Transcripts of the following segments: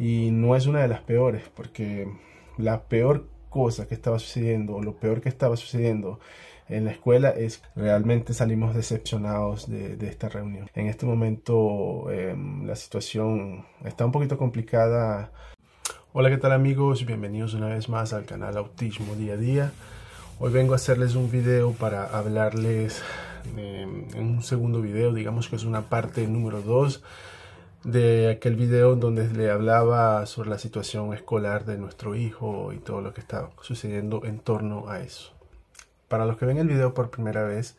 Y no es una de las peores, porque la peor cosa que estaba sucediendo, o lo peor que estaba sucediendo en la escuela es realmente salimos decepcionados de, esta reunión. En este momento em, la situación está un poquito complicada. Hola, ¿qué tal amigos? Bienvenidos una vez más al canal Autismo Día a Día. Hoy vengo a hacerles un video para hablarles em, en un segundo video, digamos que es una parte número dos de aquel video donde le hablaba sobre la situación escolar de nuestro hijo y todo lo que estaba sucediendo en torno a eso. Para los que ven el video por primera vez,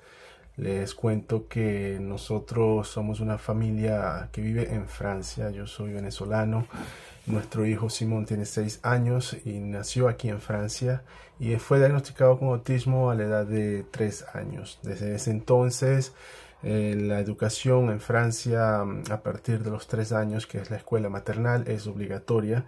les cuento que nosotros somos una familia que vive en Francia, yo soy venezolano, nuestro hijo Simón tiene 6 años y nació aquí en Francia y fue diagnosticado con autismo a la edad de 3 años. Desde ese entonces eh, la educación en Francia mm, a partir de los tres años, que es la escuela maternal, es obligatoria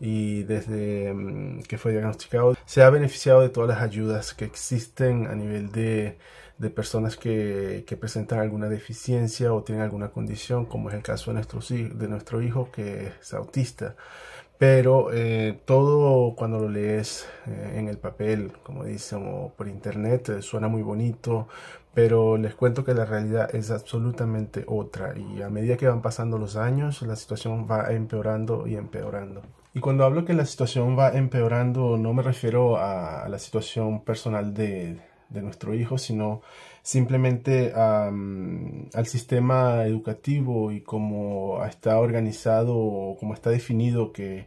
y desde mm, que fue diagnosticado se ha beneficiado de todas las ayudas que existen a nivel de, de personas que, que, presentan alguna deficiencia o tienen alguna condición, como es el caso de nuestro, de nuestro hijo que es autista. Pero eh, todo cuando lo lees eh, en el papel, como dicen, o por internet, suena muy bonito, pero les cuento que la realidad es absolutamente otra y a medida que van pasando los años la situación va empeorando y empeorando. Y cuando hablo que la situación va empeorando no me refiero a la situación personal de, de nuestro hijo, sino simplemente al sistema educativo y como está organizado o como está definido que,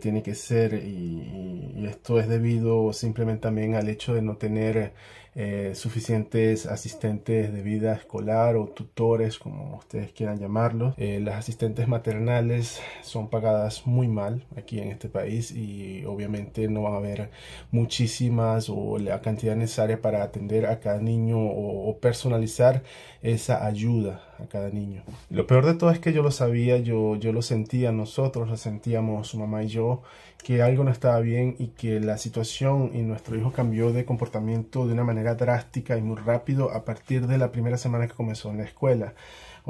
tiene que ser y, esto es debido simplemente también al hecho de no tener eh, suficientes asistentes de vida escolar o tutores como ustedes quieran llamarlos eh, las asistentes maternales son pagadas muy mal aquí en este país y obviamente no va a haber muchísimas o la cantidad necesaria para atender a cada niño o o, personalizar esa ayuda a cada niño. Lo peor de todo es que yo lo sabía, yo, yo lo sentía, nosotros lo sentíamos, su mamá y yo, que algo no estaba bien y que la situación y nuestro hijo cambió de comportamiento de una manera drástica y muy rápido a partir de la primera semana que comenzó en la escuela.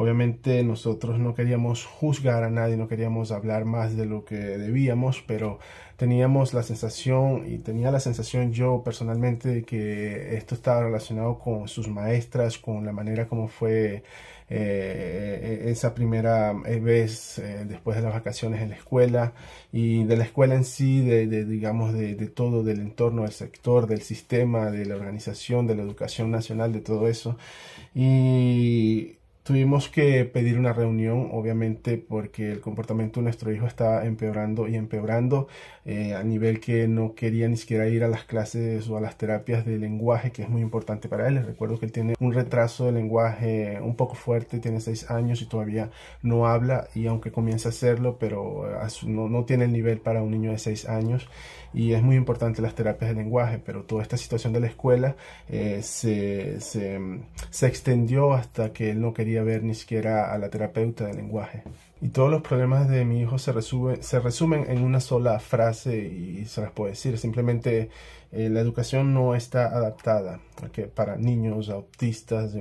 Obviamente nosotros no queríamos juzgar a nadie, no queríamos hablar más de lo que debíamos, pero teníamos la sensación y tenía la sensación yo personalmente de que esto estaba relacionado con sus maestras, con la manera como fue eh, esa primera vez eh, después de las vacaciones en la escuela y de la escuela en sí, de, digamos, de, todo, del entorno, del sector, del sistema, de la organización, de la educación nacional, de todo eso. Y Tuvimos que pedir una reunión, obviamente, porque el comportamiento de nuestro hijo estaba empeorando y empeorando eh, a nivel que no quería ni siquiera ir a las clases o a las terapias de lenguaje, que es muy importante para él. Les recuerdo que él tiene un retraso de lenguaje un poco fuerte, tiene seis años y todavía no habla y aunque comienza a hacerlo, pero eh, no, tiene el nivel para un niño de seis años y es muy importante las terapias de lenguaje, pero toda esta situación de la escuela eh, se, se, se extendió hasta que él no quería ver ni siquiera a la terapeuta de lenguaje. Y todos los problemas de mi hijo se, resumen, se resumen en una sola frase y se las puedo decir. Simplemente eh, la educación no está adaptada para niños autistas,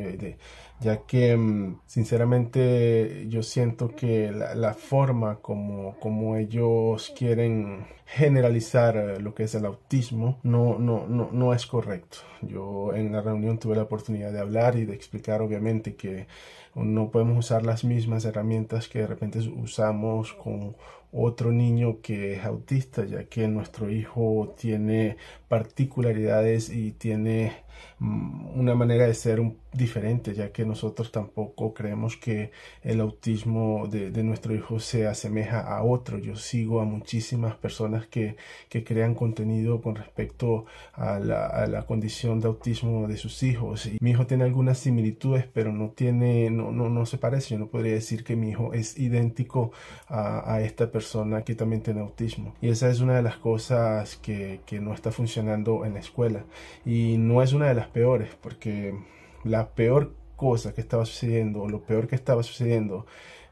ya que mm, sinceramente yo siento que la, la forma como, como ellos quieren generalizar eh, lo que es el autismo no, no, no, no es correcto. Yo en la reunión tuve la oportunidad de hablar y de explicar obviamente que no podemos usar las mismas herramientas que de repente usamos con otro niño que es autista, ya que nuestro hijo tiene particularidades y tiene mm, una manera de ser diferente, ya que nosotros tampoco creemos que el autismo de nuestro hijo se asemeja a otro. Yo sigo a muchísimas personas que, crean contenido con respecto a la, condición de autismo de sus hijos. mi hijo tiene algunas similitudes, pero no tiene, no, no, no se parece. Yo no podría decir que mi hijo es idéntico a, esta persona que también tiene autismo. Y esa es una de las cosas que, que no está funcionando en la escuela. Y no es una de las peores, porque la peor cosa que estaba sucediendo, o lo peor que estaba sucediendo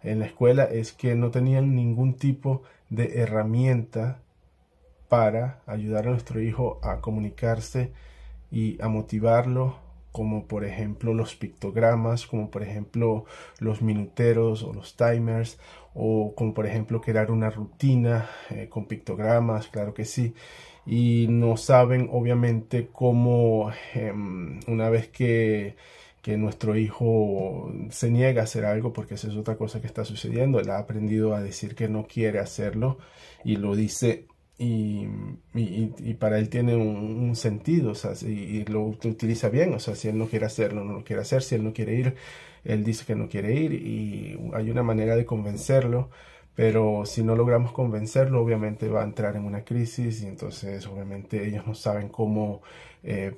en la escuela es que no tenían ningún tipo de herramienta para ayudar a nuestro hijo a comunicarse y a motivarlo como por ejemplo los pictogramas, como por ejemplo los minuteros o los timers, o como por ejemplo crear una rutina eh, con pictogramas, claro que sí. Y no saben obviamente cómo em, una vez que, que nuestro hijo se niega a hacer algo, porque esa es otra cosa que está sucediendo, él ha aprendido a decir que no quiere hacerlo y lo dice y, y, para él tiene un, sentido, o sea, y lo, utiliza bien, o sea, si él no quiere hacerlo, no lo quiere hacer, si él no quiere ir, él dice que no quiere ir y hay una manera de convencerlo, pero si no logramos convencerlo, obviamente va a entrar en una crisis y entonces obviamente ellos no saben cómo eh,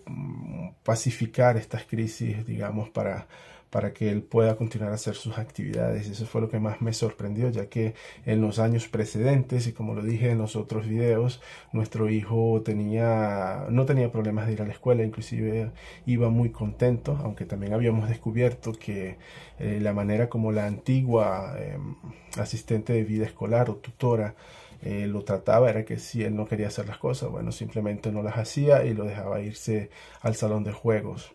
pacificar estas crisis, digamos, para para que él pueda continuar a hacer sus actividades. Eso fue lo que más me sorprendió, ya que en los años precedentes, y como lo dije en los otros videos, nuestro hijo tenía, no tenía problemas de ir a la escuela, inclusive iba muy contento, aunque también habíamos descubierto que eh, la manera como la antigua em, asistente de vida escolar o tutora eh, lo trataba era que si él no quería hacer las cosas, bueno, simplemente no las hacía y lo dejaba irse al salón de juegos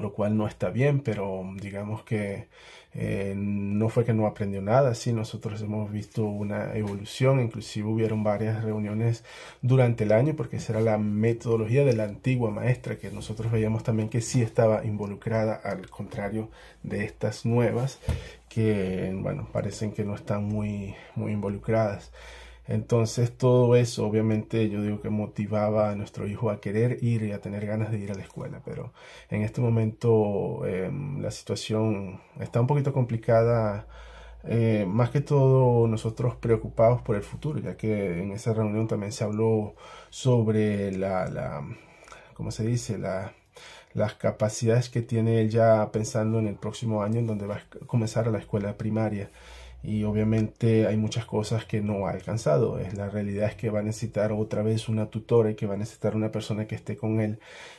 lo cual no está bien, pero digamos que eh, no fue que no aprendió nada, sí, nosotros hemos visto una evolución, inclusive hubieron varias reuniones durante el año, porque esa era la metodología de la antigua maestra, que nosotros veíamos también que sí estaba involucrada, al contrario de estas nuevas, que, bueno, parecen que no están muy, muy involucradas. Entonces todo eso obviamente yo digo que motivaba a nuestro hijo a querer ir y a tener ganas de ir a la escuela, pero en este momento em, la situación está un poquito complicada. Eh, más que todo nosotros preocupados por el futuro, ya que en esa reunión también se habló sobre la, la ¿cómo se dice? las capacidades que tiene él ya pensando en el próximo año en donde va a comenzar a la escuela primaria y obviamente hay muchas cosas que no ha alcanzado. La realidad es que va a necesitar otra vez una tutora y que va a necesitar una persona que esté con él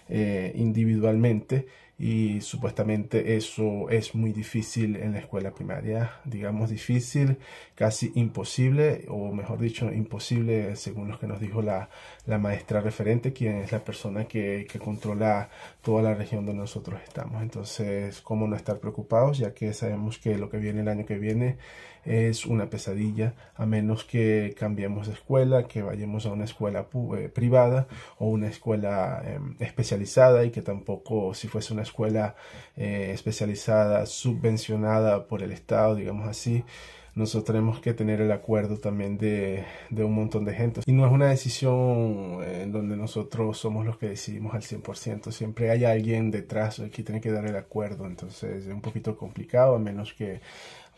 eh, individualmente y supuestamente eso es muy difícil en la escuela primaria, digamos difícil, casi imposible, o mejor dicho, imposible según los que nos dijo la, maestra referente, quien es la persona que, que, controla toda la región donde nosotros estamos. Entonces, ¿cómo no estar preocupados? Ya que sabemos que lo que viene el año que viene es una pesadilla, a menos que cambiemos de escuela, que vayamos a una escuela eh, privada o una escuela em, especializada y que tampoco si fuese una escuela eh, especializada subvencionada por el Estado, digamos así, nosotros tenemos que tener el acuerdo también de, de, un montón de gente. Y no es una decisión en eh, donde nosotros somos los que decidimos al 100%, siempre hay alguien detrás aquí tiene que dar el acuerdo, entonces es un poquito complicado, a menos que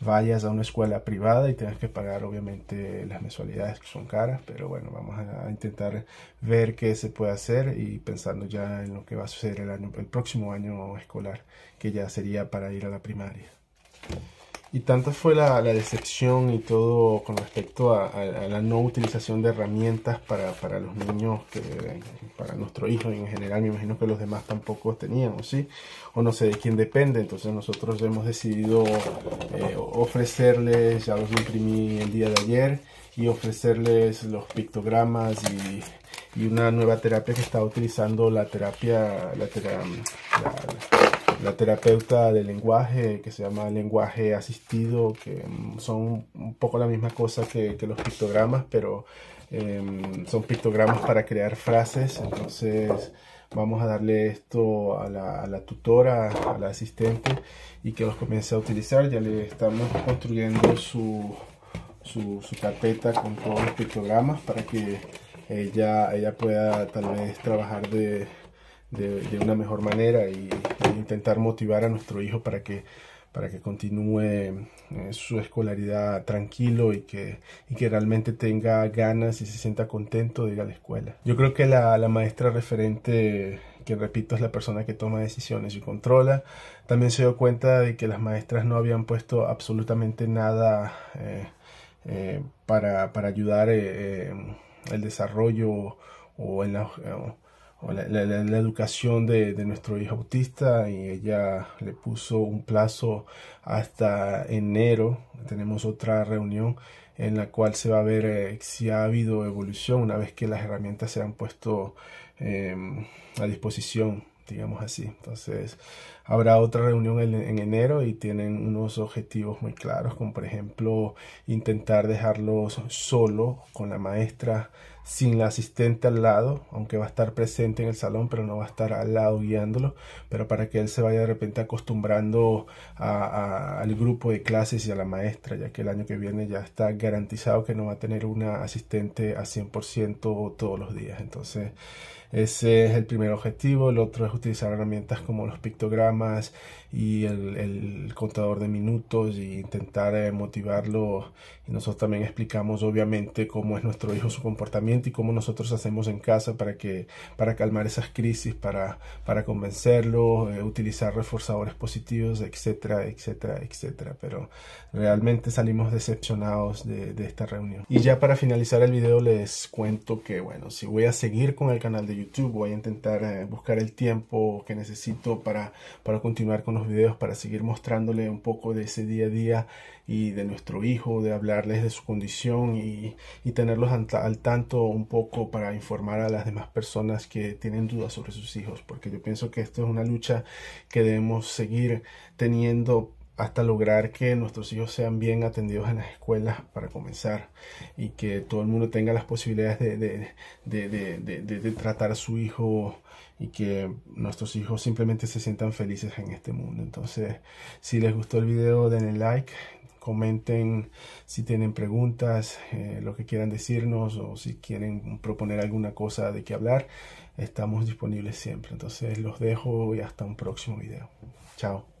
vayas a una escuela privada y tengas que pagar obviamente las mensualidades que son caras, pero bueno, vamos a intentar ver qué se puede hacer y pensando ya en lo que va a suceder el, el próximo año escolar, que ya sería para ir a la primaria. Y tanta fue la, decepción y todo con respecto a, la no utilización de herramientas para, los niños, para nuestro hijo en general, me imagino que los demás tampoco teníamos, sí? O no sé de quién depende, entonces nosotros hemos decidido eh, ofrecerles, ya los imprimí el día de ayer, y ofrecerles los pictogramas y una nueva terapia que está utilizando la terapia, la, terapia, la terapeuta de lenguaje que se llama lenguaje asistido, que mm, son un poco la misma cosa que, los pictogramas, pero em, son pictogramas para crear frases. Entonces vamos a darle esto a la, tutora, a la asistente y que los comience a utilizar. Ya le estamos construyendo su, su, su carpeta con todos los pictogramas para que ella, ella pueda tal vez trabajar de de, una mejor manera y, intentar motivar a nuestro hijo para que, para que continúe eh, su escolaridad tranquilo y que, que realmente tenga ganas y se sienta contento de ir a la escuela. Yo creo que la, maestra referente que repito es la persona que toma decisiones y controla. También se dio cuenta de que las maestras no habían puesto absolutamente nada eh, eh, para, ayudar eh, el desarrollo o en la, la, educación de, nuestro hijo autista y ella le puso un plazo hasta enero. Tenemos otra reunión en la cual se va a ver eh, si ha habido evolución una vez que las herramientas se han puesto em, a disposición, digamos así. Entonces habrá otra reunión en, en, enero y tienen unos objetivos muy claros, como por ejemplo intentar dejarlos solo con la maestra sin la asistente al lado, aunque va a estar presente en el salón, pero no va a estar al lado guiándolo, pero para que él se vaya de repente acostumbrando al grupo de clases y a la maestra, ya que el año que viene ya está garantizado que no va a tener una asistente a 100% todos los días. Entonces, ese es el primer objetivo. El otro es utilizar herramientas como los pictogramas y el, contador de minutos e intentar eh, motivarlo. Y nosotros también explicamos obviamente cómo es nuestro hijo su comportamiento y cómo nosotros hacemos en casa para, que, para calmar esas crisis, para, para convencerlo, eh, utilizar reforzadores positivos, etcétera, etcétera, etcétera. Pero realmente salimos decepcionados de, esta reunión. Y ya para finalizar el video les cuento que, bueno, si voy a seguir con el canal de YouTube, voy a intentar eh, buscar el tiempo que necesito para, para continuar con los videos, para seguir mostrándole un poco de ese día a día y de nuestro hijo, de hablarles de su condición y, y tenerlos al tanto un poco para informar a las demás personas que tienen dudas sobre sus hijos, porque yo pienso que esto es una lucha que debemos seguir teniendo hasta lograr que nuestros hijos sean bien atendidos en las escuelas para comenzar y que todo el mundo tenga las posibilidades de, tratar a su hijo y que nuestros hijos simplemente se sientan felices en este mundo. Entonces, si les gustó el video, denle like, comenten si tienen preguntas, eh, lo que quieran decirnos o si quieren proponer alguna cosa de qué hablar. Estamos disponibles siempre. Entonces los dejo y hasta un próximo video. Chao.